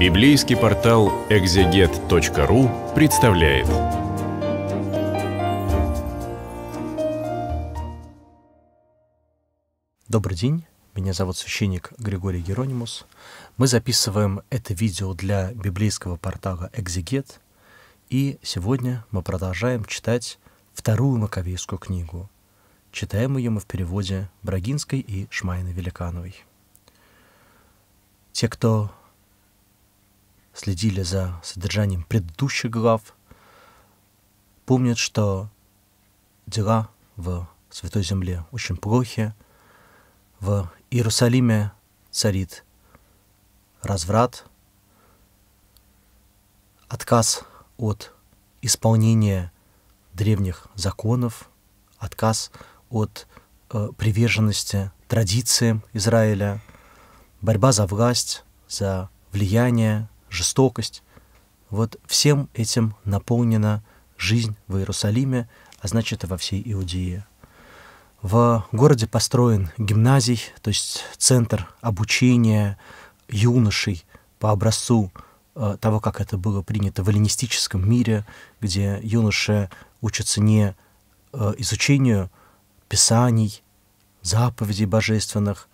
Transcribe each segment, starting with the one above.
Библейский портал экзегет.ру представляет. Добрый день, меня зовут священник Григорий Геронимус. Мы записываем это видео для библейского портала «Экзегет», и сегодня мы продолжаем читать вторую Маковейскую книгу. Читаем ее мы в переводе Брагинской и Шмайны Великановой. Те, кто следили за содержанием предыдущих глав, помнят, что дела в Святой Земле очень плохи. В Иерусалиме царит разврат, отказ от исполнения древних законов, отказ от э, приверженности традициям Израиля, борьба за власть, за влияние, жестокость. Вот всем этим наполнена жизнь в Иерусалиме, а значит и во всей Иудее. В городе построен гимназий, то есть центр обучения юношей по образцу э, того, как это было принято в эллинистическом мире, где юноши учатся не э, изучению писаний, заповедей божественных,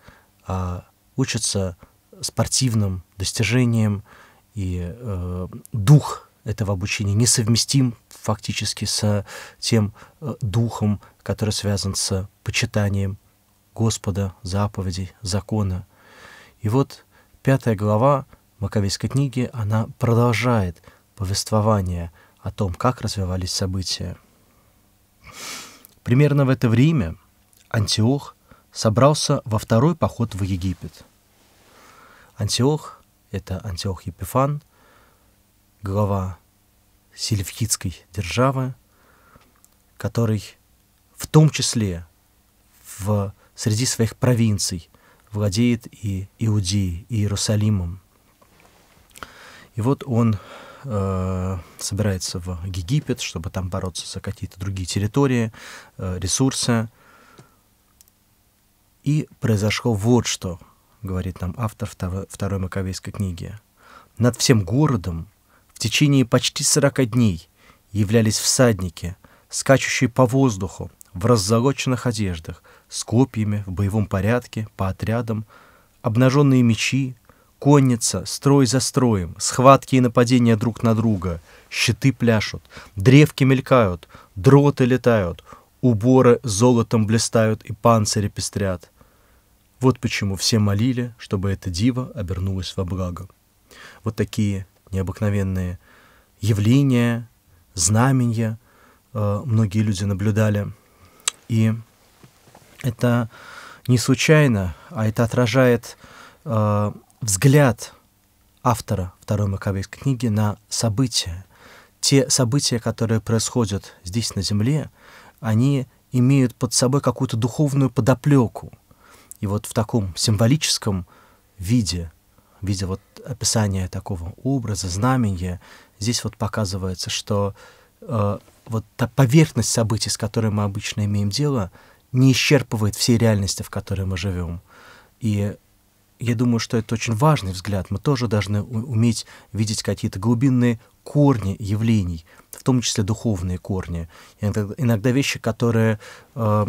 а учатся спортивным достижениям, и э, дух этого обучения несовместим фактически с тем э, духом, который связан с почитанием Господа, заповедей, закона. И вот пятая глава Маковейской книги, она продолжает повествование о том, как развивались события. Примерно в это время Антиох собрался во второй поход в Египет. Антиох это Антиох Епифан, глава сельфхидской державы, который в том числе в, среди своих провинций владеет и Иудеей, и Иерусалимом. И вот он э, собирается в Египет, чтобы там бороться за какие-то другие территории, э, ресурсы. И произошло вот что – говорит нам автор второй, второй Маковейской книги, над всем городом в течение почти сорока дней являлись всадники, скачущие по воздуху в раззолоченных одеждах, с копьями в боевом порядке, по отрядам, обнаженные мечи, конница, строй за строем, схватки и нападения друг на друга, щиты пляшут, древки мелькают, дроты летают, уборы золотом блистают и панцири пестрят. Вот почему все молили, чтобы это диво обернулось во благо. Вот такие необыкновенные явления, знамения э, многие люди наблюдали. И это не случайно, а это отражает э, взгляд автора второй Маковейской книги на события. Те события, которые происходят здесь на Земле, они имеют под собой какую-то духовную подоплеку – и вот в таком символическом виде, в виде вот описания такого образа, знамения, здесь вот показывается, что э, вот та поверхность событий, с которой мы обычно имеем дело, не исчерпывает всей реальности, в которой мы живем. И я думаю, что это очень важный взгляд. Мы тоже должны уметь видеть какие-то глубинные корни явлений, в том числе духовные корни. Иногда, иногда вещи, которые э,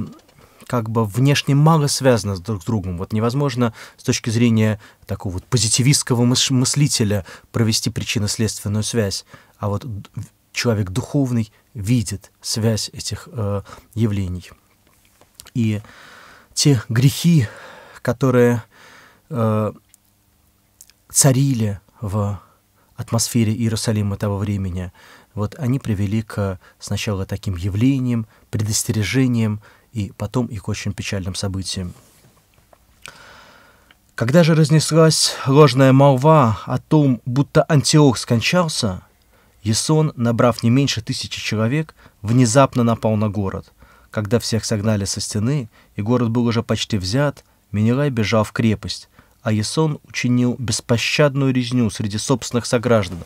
как бы внешне мало связано с друг с другом. Вот невозможно с точки зрения такого вот позитивистского мыс- мыслителя провести причинно-следственную связь. А вот человек духовный видит связь этих э, явлений. И те грехи, которые э, царили в атмосфере Иерусалима того времени, вот они привели к сначала таким явлениям, предостережениям и потом и к очень печальным событиям. Когда же разнеслась ложная молва о том, будто Антиох скончался, Ясон, набрав не меньше тысячи человек, внезапно напал на город. Когда всех согнали со стены, и город был уже почти взят, Менелай бежал в крепость, Аесон учинил беспощадную резню среди собственных сограждан,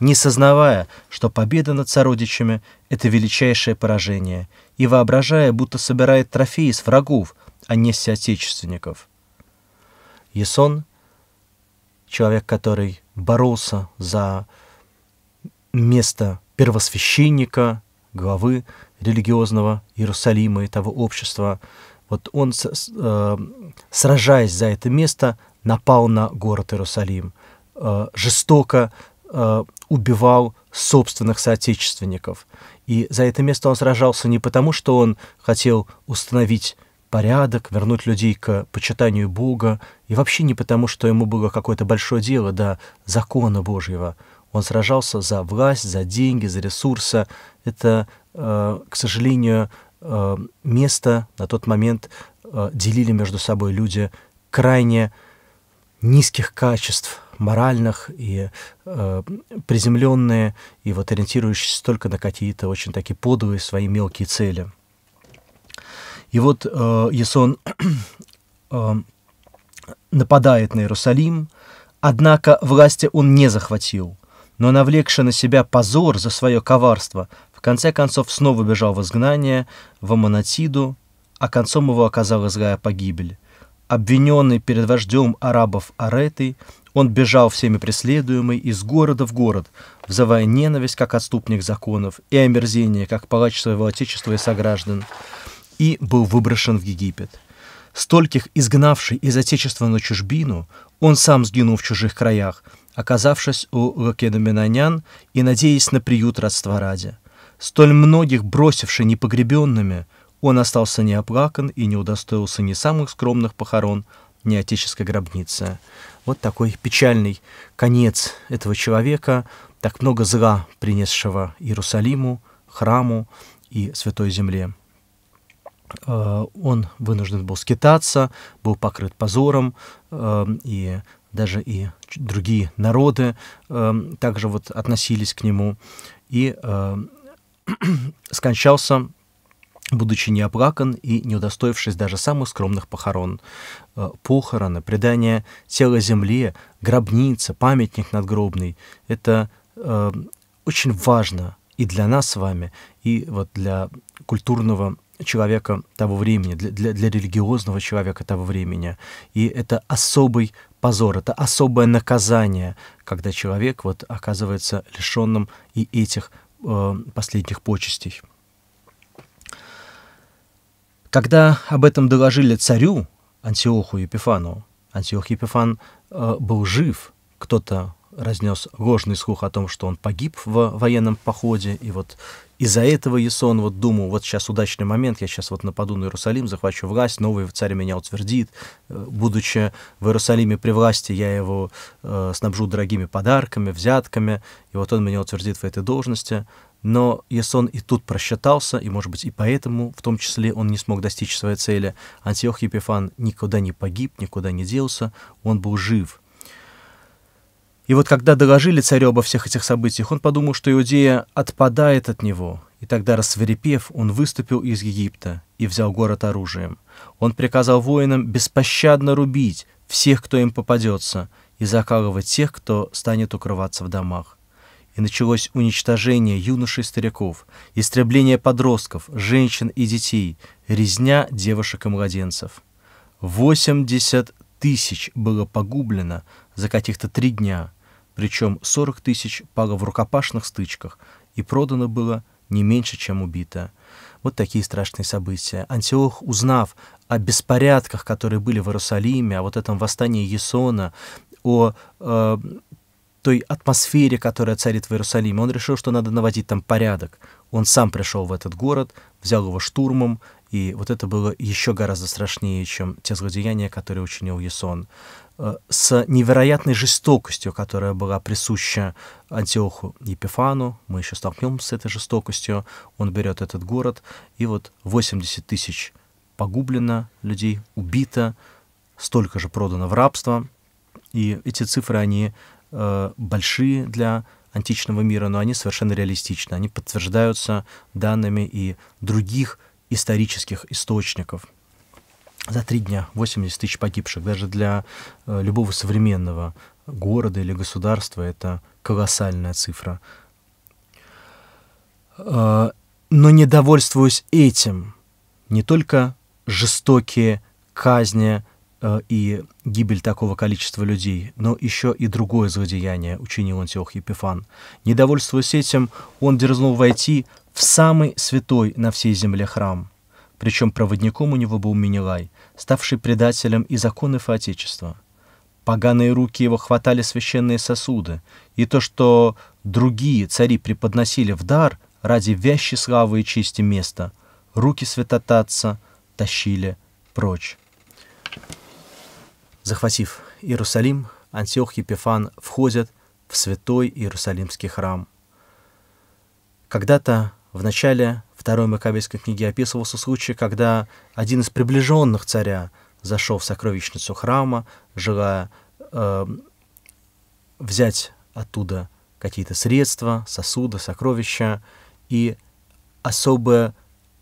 не сознавая, что победа над сородичами — это величайшее поражение, и воображая, будто собирает трофеи с врагов, а не с соотечественников. Ясон, человек, который боролся за место первосвященника, главы религиозного Иерусалима и того общества, вот он, э, сражаясь за это место, напал на город Иерусалим, э, жестоко э, убивал собственных соотечественников. И за это место он сражался не потому, что он хотел установить порядок, вернуть людей к почитанию Бога, и вообще не потому, что ему было какое-то большое дело до закона Божьего. Он сражался за власть, за деньги, за ресурсы. Это, э, к сожалению, место на тот момент делили между собой люди крайне низких качеств моральных и э, приземленные, и вот ориентирующиеся только на какие-то очень такие подовые свои мелкие цели. И вот э, Ясон э, нападает на Иерусалим, однако власти он не захватил, но навлекши на себя позор за свое коварство, в конце концов снова бежал в изгнание в Аманатиду, а концом его оказалась злая погибель. Обвиненный перед вождем арабов Аретой, он бежал всеми преследуемый из города в город, взывая ненависть как отступник законов и омерзение как палач своего отечества и сограждан, и был выброшен в Египет. Стольких изгнавший из отечества на чужбину, он сам сгинул в чужих краях, оказавшись у лакедоминанян и надеясь на приют родства ради. Столь многих бросивший непогребенными, он остался не оплакан и не удостоился ни самых скромных похорон, ни отеческой гробницы. Вот такой печальный конец этого человека, так много зла принесшего Иерусалиму, храму и Святой Земле. Э, он вынужден был скитаться, был покрыт позором, э, и даже и другие народы э, также вот относились к нему, и скончался будучи не оплакан и не удостоившись даже самых скромных похорон. Э, похороны, предание тела земле, гробница, памятник надгробный — это э, очень важно и для нас с вами, и вот для культурного человека того времени, для, для, для религиозного человека того времени. И это особый позор, это особое наказание, когда человек вот оказывается лишенным и этих э, последних почестей. Когда об этом доложили царю Антиоху Епифану, Антиох Епифан э, был жив, кто-то разнес ложный слух о том, что он погиб в военном походе, и вот из-за этого Ясон вот думал, вот сейчас удачный момент, я сейчас вот нападу на Иерусалим, захвачу власть, новый царь меня утвердит, э, будучи в Иерусалиме при власти, я его э, снабжу дорогими подарками, взятками, и вот он меня утвердит в этой должности, но Ясон и тут просчитался, и, может быть, и поэтому, в том числе, он не смог достичь своей цели. Антиох Епифан никуда не погиб, никуда не делся, он был жив. И вот когда доложили царю обо всех этих событиях, он подумал, что Иудея отпадает от него. И тогда, рассверепев, он выступил из Египта и взял город оружием. Он приказал воинам беспощадно рубить всех, кто им попадется, и закалывать тех, кто станет укрываться в домах и началось уничтожение юношей и стариков, истребление подростков, женщин и детей, резня девушек и младенцев. 80 тысяч было погублено за каких-то три дня, причем 40 тысяч пало в рукопашных стычках и продано было не меньше, чем убито. Вот такие страшные события. Антиох, узнав о беспорядках, которые были в Иерусалиме, о вот этом восстании Есона, о э, той атмосфере, которая царит в Иерусалиме. Он решил, что надо наводить там порядок. Он сам пришел в этот город, взял его штурмом, и вот это было еще гораздо страшнее, чем те злодеяния, которые учинил Ясон. Э, с невероятной жестокостью, которая была присуща Антиоху Епифану, мы еще столкнемся с этой жестокостью, он берет этот город, и вот 80 тысяч погублено людей, убито, столько же продано в рабство, и эти цифры, они Э, большие для античного мира, но они совершенно реалистичны. Они подтверждаются данными и других исторических источников. За три дня 80 тысяч погибших. Даже для э, любого современного города или государства это колоссальная цифра. Э, но не недовольствуясь этим, не только жестокие казни – Э, и гибель такого количества людей, но еще и другое злодеяние учинил Антиох Епифан. Недовольствуясь этим, он дерзнул войти в самый святой на всей земле храм. Причем проводником у него был Минилай, ставший предателем и законов и Отечества. Поганые руки его хватали священные сосуды, и то, что другие цари преподносили в дар ради вящей славы и чести места, руки святотатца тащили прочь. Захватив Иерусалим, Антиох и Пифан входят в святой Иерусалимский храм. Когда-то в начале второй Маковейской книги описывался случай, когда один из приближенных царя зашел в сокровищницу храма, желая э, взять оттуда какие-то средства, сосуды, сокровища, и особое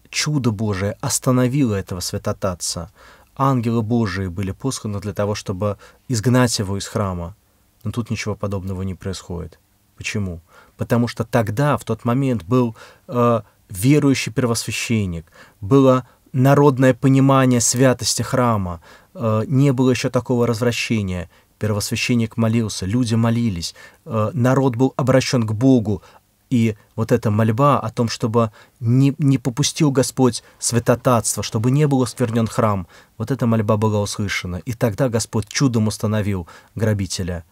чудо Божие остановило этого святотатца ангелы Божии были посланы для того, чтобы изгнать его из храма. Но тут ничего подобного не происходит. Почему? Потому что тогда, в тот момент, был э, верующий первосвященник, было народное понимание святости храма, э, не было еще такого развращения. Первосвященник молился, люди молились, э, народ был обращен к Богу, и вот эта мольба о том, чтобы не, не попустил Господь святотатство, чтобы не был осквернен храм, вот эта мольба была услышана. И тогда Господь чудом установил грабителя.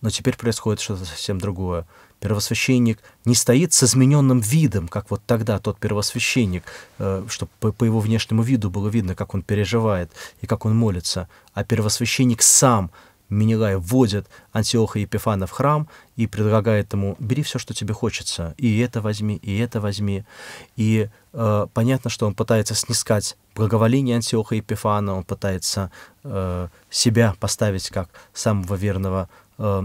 Но теперь происходит что-то совсем другое. Первосвященник не стоит с измененным видом, как вот тогда тот первосвященник, э, чтобы по его внешнему виду было видно, как он переживает и как он молится. А первосвященник сам — Минилай вводит Антиоха Епифана в храм и предлагает ему «бери все, что тебе хочется, и это возьми, и это возьми». И э, понятно, что он пытается снискать благоволение Антиоха Епифана, он пытается э, себя поставить как самого верного э,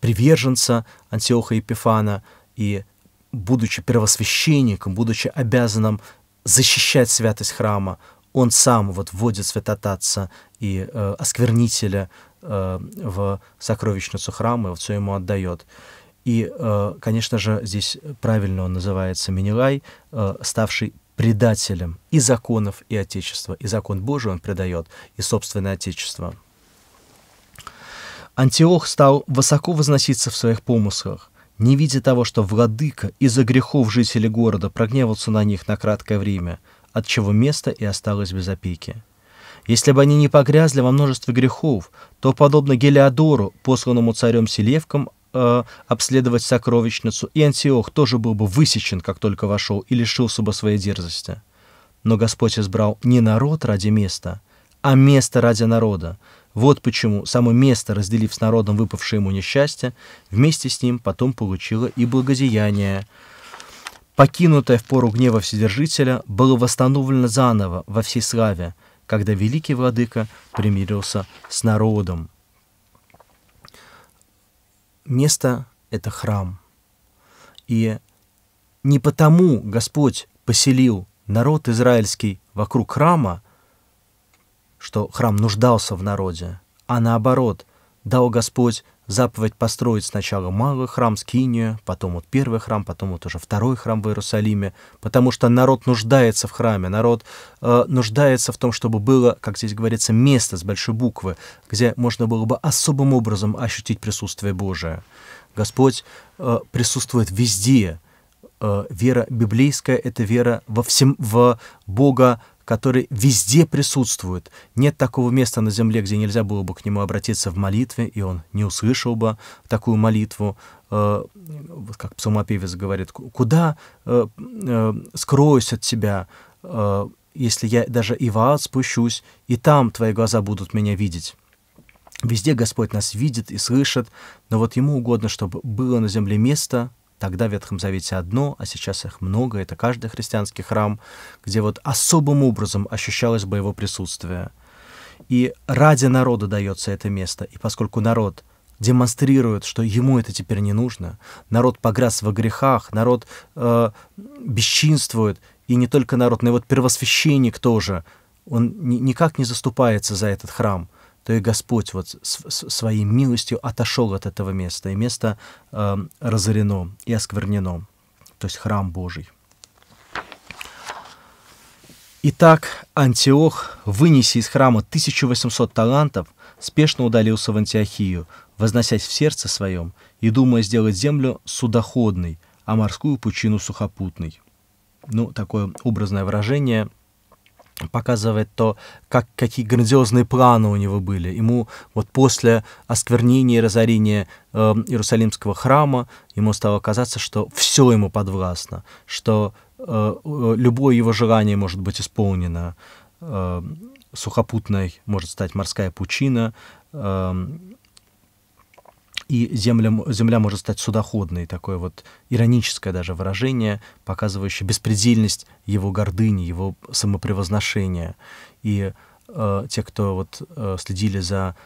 приверженца Антиоха Епифана, и будучи первосвященником, будучи обязанным защищать святость храма, он сам вот вводит святотатца и э, осквернителя э, в сокровищницу храма, и вот все ему отдает. И, э, конечно же, здесь правильно он называется Минилай, э, ставший предателем и законов, и Отечества. И закон Божий он предает, и собственное Отечество. Антиох стал высоко возноситься в своих помыслах, не видя того, что владыка из-за грехов жителей города прогневался на них на краткое время – от чего место и осталось без опеки. Если бы они не погрязли во множестве грехов, то, подобно Гелиодору, посланному царем Селевком, э, обследовать сокровищницу, и Антиох тоже был бы высечен, как только вошел, и лишился бы своей дерзости. Но Господь избрал не народ ради места, а место ради народа. Вот почему само место, разделив с народом выпавшее ему несчастье, вместе с ним потом получило и благодеяние – покинутое в пору гнева Вседержителя, было восстановлено заново во всей славе, когда великий владыка примирился с народом. Место — это храм. И не потому Господь поселил народ израильский вокруг храма, что храм нуждался в народе, а наоборот, дал Господь заповедь построить сначала малый храм, скинию, потом вот первый храм, потом вот уже второй храм в Иерусалиме, потому что народ нуждается в храме, народ э, нуждается в том, чтобы было, как здесь говорится, место с большой буквы, где можно было бы особым образом ощутить присутствие Божие. Господь э, присутствует везде. Э, вера библейская — это вера во всем, в Бога который везде присутствует. Нет такого места на земле, где нельзя было бы к нему обратиться в молитве, и он не услышал бы такую молитву. Э, как псалмопевец говорит, куда э, э, скроюсь от тебя, если я даже и в ад спущусь, и там твои глаза будут меня видеть. Везде Господь нас видит и слышит, но вот Ему угодно, чтобы было на земле место, Тогда в Ветхом Завете одно, а сейчас их много. Это каждый христианский храм, где вот особым образом ощущалось бы его присутствие. И ради народа дается это место. И поскольку народ демонстрирует, что ему это теперь не нужно, народ погряз во грехах, народ э, бесчинствует, и не только народ, но и вот первосвященник тоже, он ни, никак не заступается за этот храм – то и Господь вот своей милостью отошел от этого места, и место э, разорено и осквернено, то есть храм Божий. Итак, Антиох, вынеси из храма 1800 талантов, спешно удалился в Антиохию, возносясь в сердце своем и думая сделать землю судоходной, а морскую пучину сухопутной. Ну, такое образное выражение – показывает то, как, какие грандиозные планы у него были. Ему вот после осквернения и разорения э, Иерусалимского храма ему стало казаться, что все ему подвластно, что э, любое его желание может быть исполнено. Э, сухопутной может стать морская пучина, э, и земля, земля может стать судоходной, такое вот ироническое даже выражение, показывающее беспредельность его гордыни, его самопревозношения. И э, те, кто вот э, следили за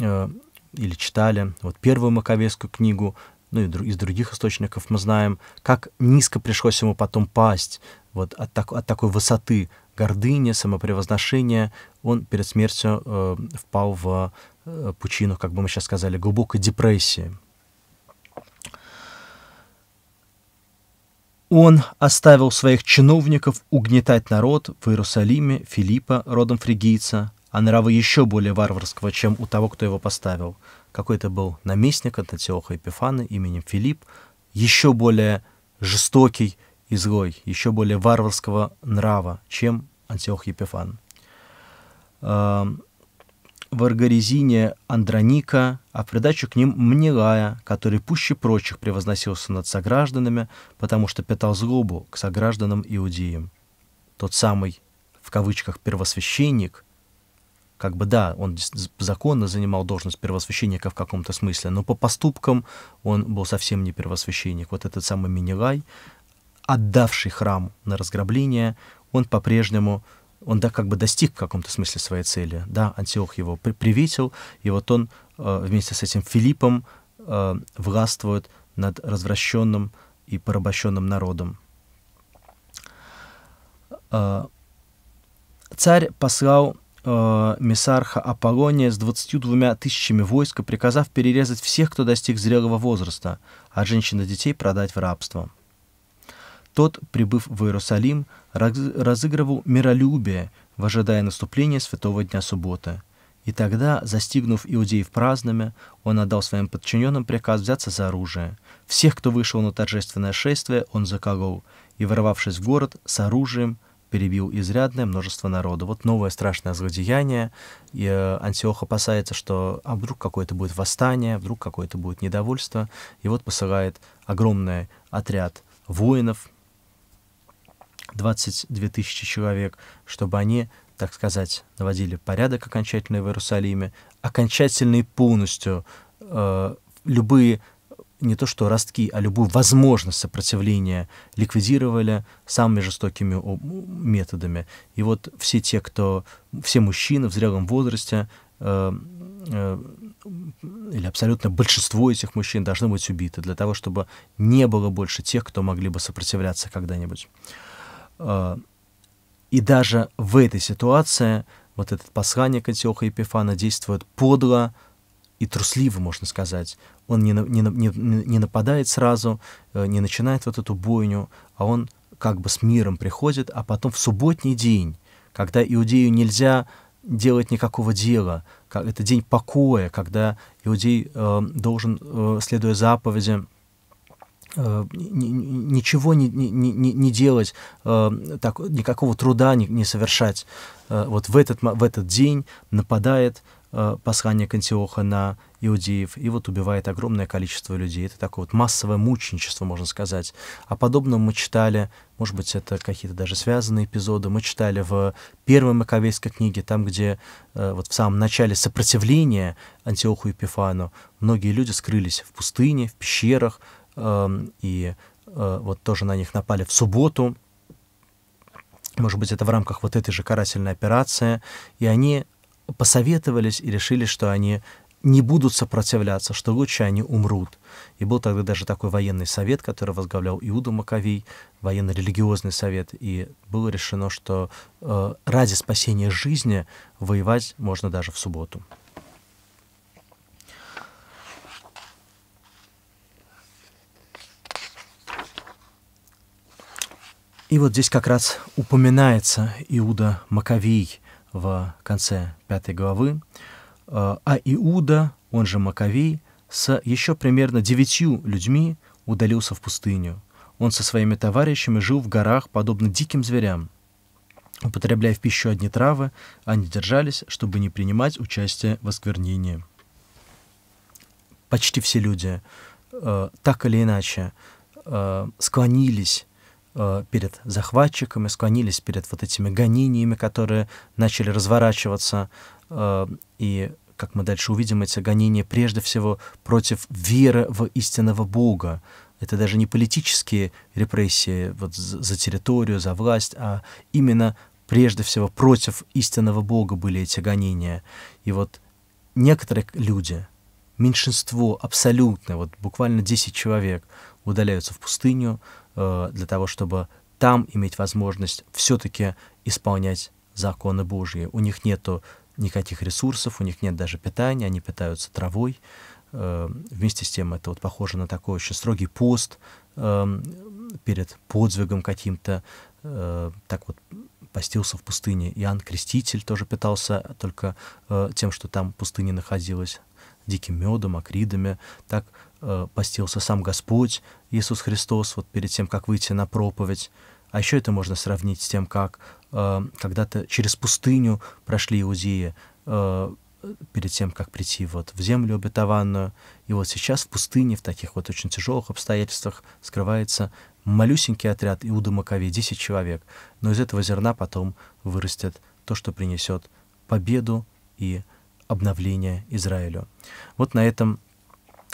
э, или читали вот первую Маковецкую книгу, ну и из других источников мы знаем, как низко пришлось ему потом пасть вот от, так, от такой высоты гордыня, самопревозношение, он перед смертью э, впал в э, пучину, как бы мы сейчас сказали, глубокой депрессии. Он оставил своих чиновников угнетать народ в Иерусалиме Филиппа, родом фригийца, а нравы еще более варварского, чем у того, кто его поставил. Какой-то был наместник от Антиоха Эпифана именем Филипп, еще более жестокий, и злой, еще более варварского нрава, чем Антиох Епифан. Эм, в Аргаризине Андроника, а в придачу к ним Мнилая, который пуще прочих превозносился над согражданами, потому что питал злобу к согражданам иудеям. Тот самый, в кавычках, первосвященник, как бы да, он законно занимал должность первосвященника в каком-то смысле, но по поступкам он был совсем не первосвященник. Вот этот самый Минилай — отдавший храм на разграбление, он по-прежнему он да, как бы достиг в каком-то смысле своей цели. Да, Антиох его при приветил, и вот он э, вместе с этим Филиппом э, властвует над развращенным и порабощенным народом. Э, царь послал э, Месарха Аполлония с 22 тысячами войск, приказав перерезать всех, кто достиг зрелого возраста, а женщин и детей продать в рабство. Тот, прибыв в Иерусалим, разыгрывал миролюбие, выжидая наступления святого дня субботы. И тогда, застигнув иудеев праздными, он отдал своим подчиненным приказ взяться за оружие. Всех, кто вышел на торжественное шествие, он заколол, и, ворвавшись в город с оружием, перебил изрядное множество народа. Вот новое страшное злодеяние, и э, Антиох опасается, что а вдруг какое-то будет восстание, вдруг какое-то будет недовольство, и вот посылает огромный отряд воинов, 22 тысячи человек, чтобы они, так сказать, наводили порядок окончательно в Иерусалиме, окончательно и полностью э, любые не то что ростки, а любую возможность сопротивления ликвидировали самыми жестокими методами. И вот все те, кто, все мужчины в зрелом возрасте, э, э, или абсолютно большинство этих мужчин должны быть убиты для того, чтобы не было больше тех, кто могли бы сопротивляться когда-нибудь. Э, и даже в этой ситуации вот этот посланник Антиоха Епифана действует подло и трусливо, можно сказать. Он не, не, не, не нападает сразу, э, не начинает вот эту бойню, а он как бы с миром приходит, а потом в субботний день, когда иудею нельзя делать никакого дела, это день покоя, когда иудей э, должен, э, следуя заповедям, Э, ничего не, не, не, не делать, э, так, никакого труда не, не совершать. Э, вот в этот, в этот день нападает посланник Антиоха на иудеев, и вот убивает огромное количество людей. Это такое вот массовое мученичество, можно сказать. О подобном мы читали, может быть, это какие-то даже связанные эпизоды, мы читали в первой Маковейской книге, там, где э, вот в самом начале сопротивления Антиоху и Пифану многие люди скрылись в пустыне, в пещерах, Эм, и э, вот тоже на них напали в субботу. Может быть, это в рамках вот этой же карательной операции. И они посоветовались и решили, что они не будут сопротивляться, что лучше они умрут. И был тогда даже такой военный совет, который возглавлял Иуда Маковей, военно-религиозный совет, и было решено, что э, ради спасения жизни воевать можно даже в субботу. И вот здесь как раз упоминается Иуда Маковий в конце пятой главы, а, а Иуда, он же Маковий, с еще примерно девятью людьми удалился в пустыню. Он со своими товарищами жил в горах, подобно диким зверям. Употребляя в пищу одни травы, они держались, чтобы не принимать участие в осквернении. Почти все люди э, так или иначе э, склонились Э, перед захватчиками, склонились перед вот этими гонениями, которые начали разворачиваться. Э, и, как мы дальше увидим, эти гонения прежде всего против веры в истинного Бога. Это даже не политические репрессии вот, за территорию, за власть, а именно прежде всего против истинного Бога были эти гонения. И вот некоторые люди, меньшинство абсолютное, вот буквально 10 человек, удаляются в пустыню, Э, для того, чтобы там иметь возможность все-таки исполнять законы Божьи. У них нету никаких ресурсов, у них нет даже питания, они питаются травой. Э, вместе с тем это вот похоже на такой очень строгий пост эм, перед подвигом каким-то. Э, так вот постился в пустыне. Иоанн Креститель тоже питался только тем, что там пустыня находилась, диким медом, акридами. Так Э, постился сам Господь Иисус Христос вот перед тем, как выйти на проповедь. А еще это можно сравнить с тем, как э, когда-то через пустыню прошли иудеи э, перед тем, как прийти вот в землю обетованную. И вот сейчас в пустыне, в таких вот очень тяжелых обстоятельствах, скрывается малюсенький отряд Иуда Маковей, 10 человек. Но из этого зерна потом вырастет то, что принесет победу и обновление Израилю. Вот на этом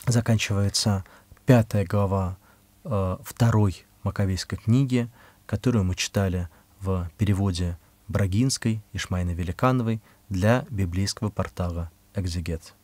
заканчивается пятая глава э, второй Маковейской книги, которую мы читали в переводе Брагинской и Шмайна Великановой для библейского портала «Экзегет».